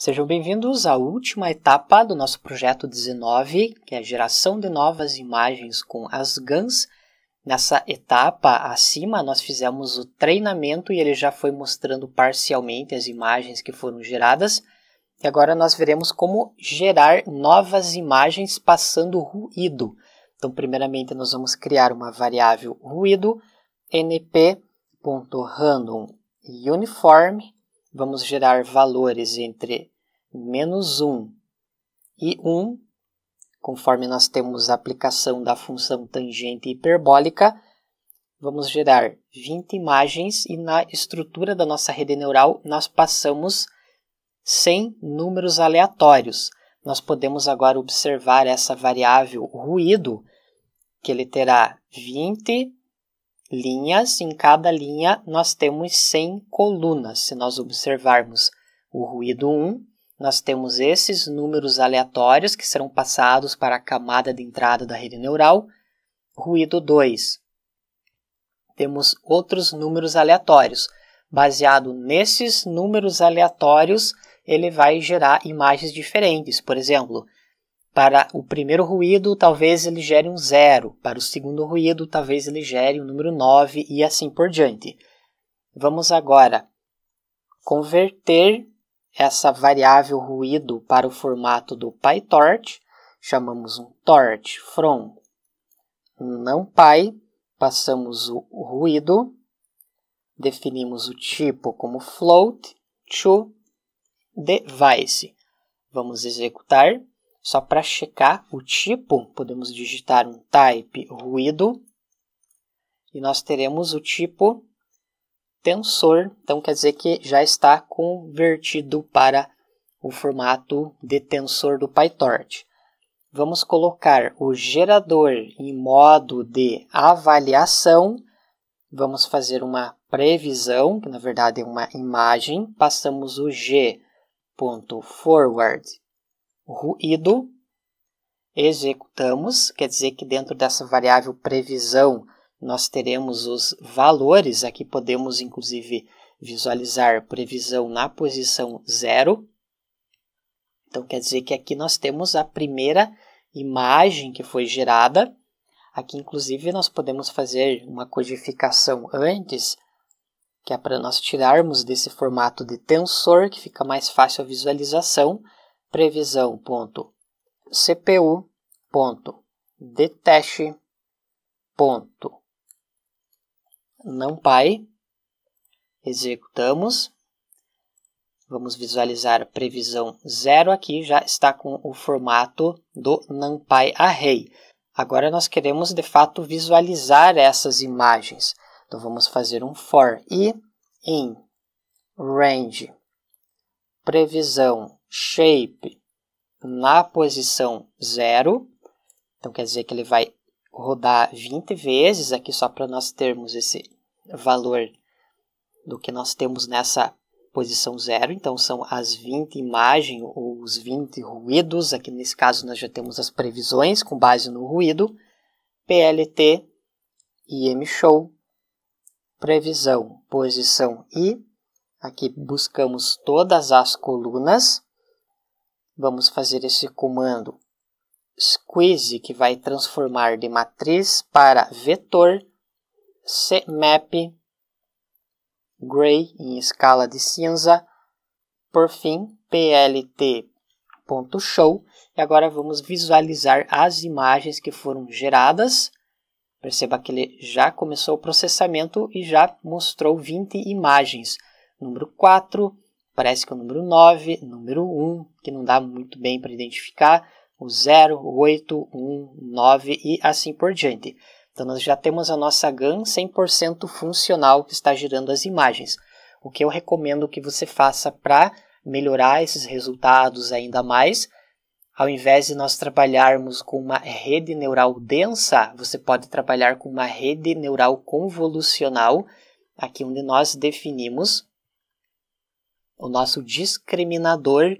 Sejam bem-vindos à última etapa do nosso projeto 19, que é a geração de novas imagens com as GANs. Nessa etapa acima, nós fizemos o treinamento e ele já foi mostrando parcialmente as imagens que foram geradas. E agora nós veremos como gerar novas imagens passando ruído. Então, primeiramente, nós vamos criar uma variável ruído np.random.uniform vamos gerar valores entre menos 1 e 1, conforme nós temos a aplicação da função tangente hiperbólica, vamos gerar 20 imagens e na estrutura da nossa rede neural nós passamos 100 números aleatórios. Nós podemos agora observar essa variável ruído, que ele terá 20 linhas, em cada linha nós temos 100 colunas. Se nós observarmos o ruído 1, nós temos esses números aleatórios que serão passados para a camada de entrada da rede neural. Ruído 2, temos outros números aleatórios. Baseado nesses números aleatórios, ele vai gerar imagens diferentes. Por exemplo, para o primeiro ruído, talvez ele gere um zero. Para o segundo ruído, talvez ele gere o um número 9 e assim por diante. Vamos agora converter essa variável ruído para o formato do PyTorch. Chamamos um torch from NumPy, passamos o ruído, definimos o tipo como float to device. Vamos executar. Só para checar o tipo, podemos digitar um type ruído e nós teremos o tipo tensor, então quer dizer que já está convertido para o formato de tensor do PyTorch. Vamos colocar o gerador em modo de avaliação, vamos fazer uma previsão, que na verdade é uma imagem, passamos o g.forward ruído, executamos, quer dizer que dentro dessa variável previsão nós teremos os valores, aqui podemos inclusive visualizar previsão na posição zero. Então quer dizer que aqui nós temos a primeira imagem que foi gerada. Aqui inclusive nós podemos fazer uma codificação antes, que é para nós tirarmos desse formato de tensor, que fica mais fácil a visualização previsão.cpu.deteste. NumPy, executamos, vamos visualizar a previsão 0 aqui, já está com o formato do NumPy Array. Agora nós queremos, de fato, visualizar essas imagens. Então vamos fazer um for i in range previsão shape na posição 0. Então, quer dizer que ele vai rodar 20 vezes, aqui só para nós termos esse valor do que nós temos nessa posição 0. Então, são as 20 imagens ou os 20 ruídos. Aqui, nesse caso, nós já temos as previsões com base no ruído. PLT, IM Show, previsão, posição I. Aqui buscamos todas as colunas Vamos fazer esse comando squeeze, que vai transformar de matriz para vetor, cmap, gray em escala de cinza, por fim, plt.show. E agora vamos visualizar as imagens que foram geradas. Perceba que ele já começou o processamento e já mostrou 20 imagens. Número 4, Parece que o número 9, número 1, que não dá muito bem para identificar, o 0, 8, 1, 9 e assim por diante. Então, nós já temos a nossa GAN 100% funcional que está girando as imagens. O que eu recomendo que você faça para melhorar esses resultados ainda mais, ao invés de nós trabalharmos com uma rede neural densa, você pode trabalhar com uma rede neural convolucional, aqui onde nós definimos o nosso discriminador,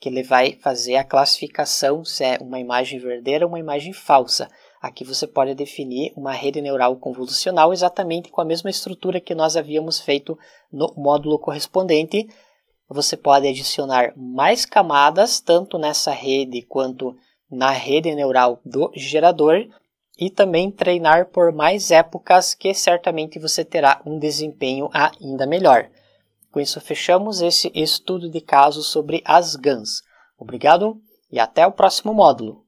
que ele vai fazer a classificação se é uma imagem verdadeira ou uma imagem falsa. Aqui você pode definir uma rede neural convolucional exatamente com a mesma estrutura que nós havíamos feito no módulo correspondente. Você pode adicionar mais camadas, tanto nessa rede quanto na rede neural do gerador, e também treinar por mais épocas, que certamente você terá um desempenho ainda melhor. Com isso, fechamos esse estudo de caso sobre as GANs. Obrigado e até o próximo módulo!